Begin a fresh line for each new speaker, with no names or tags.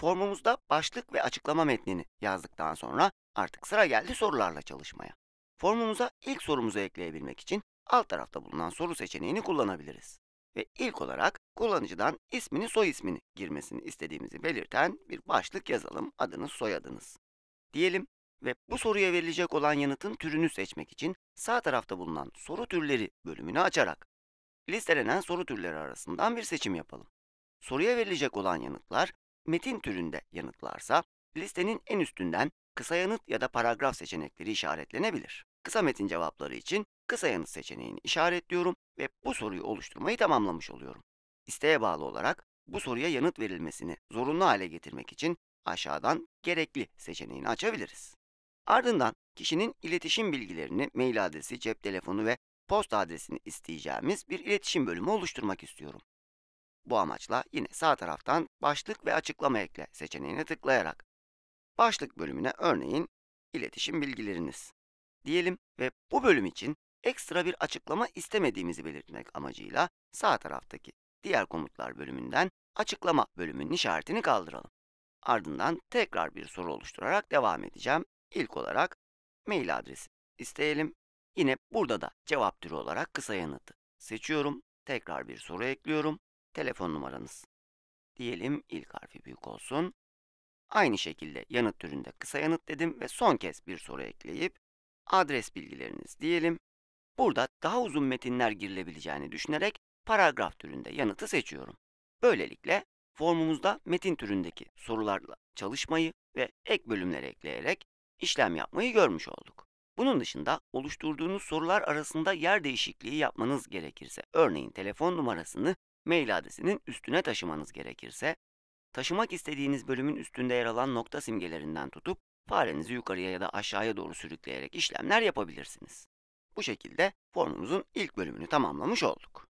Formumuzda başlık ve açıklama metnini yazdıktan sonra artık sıra geldi sorularla çalışmaya. Formumuza ilk sorumuzu ekleyebilmek için alt tarafta bulunan soru seçeneğini kullanabiliriz. Ve ilk olarak kullanıcıdan ismini soy ismini girmesini istediğimizi belirten bir başlık yazalım adınız soyadınız. Diyelim ve bu soruya verilecek olan yanıtın türünü seçmek için sağ tarafta bulunan soru türleri bölümünü açarak listelenen soru türleri arasından bir seçim yapalım. Soruya verilecek olan yanıtlar metin türünde yanıtlarsa listenin en üstünden kısa yanıt ya da paragraf seçenekleri işaretlenebilir. Kısa metin cevapları için kısa yanıt seçeneğini işaretliyorum ve bu soruyu oluşturmayı tamamlamış oluyorum. İsteğe bağlı olarak bu soruya yanıt verilmesini zorunlu hale getirmek için aşağıdan gerekli seçeneğini açabiliriz. Ardından kişinin iletişim bilgilerini, mail adresi, cep telefonu ve posta adresini isteyeceğimiz bir iletişim bölümü oluşturmak istiyorum. Bu amaçla yine sağ taraftan başlık ve açıklama ekle seçeneğine tıklayarak başlık bölümüne örneğin iletişim bilgileriniz diyelim ve bu bölüm için ekstra bir açıklama istemediğimizi belirtmek amacıyla sağ taraftaki diğer komutlar bölümünden açıklama bölümünün işaretini kaldıralım. Ardından tekrar bir soru oluşturarak devam edeceğim. İlk olarak mail adresi isteyelim. Yine burada da cevap türü olarak kısa yanıtı seçiyorum. Tekrar bir soru ekliyorum telefon numaranız. Diyelim ilk harfi büyük olsun. Aynı şekilde yanıt türünde kısa yanıt dedim ve son kez bir soru ekleyip adres bilgileriniz diyelim. Burada daha uzun metinler girilebileceğini düşünerek paragraf türünde yanıtı seçiyorum. Böylelikle formumuzda metin türündeki sorularla çalışmayı ve ek bölümleri ekleyerek işlem yapmayı görmüş olduk. Bunun dışında oluşturduğunuz sorular arasında yer değişikliği yapmanız gerekirse örneğin telefon numarasını mail adresinin üstüne taşımanız gerekirse, taşımak istediğiniz bölümün üstünde yer alan nokta simgelerinden tutup farenizi yukarıya ya da aşağıya doğru sürükleyerek işlemler yapabilirsiniz. Bu şekilde formumuzun ilk bölümünü tamamlamış olduk.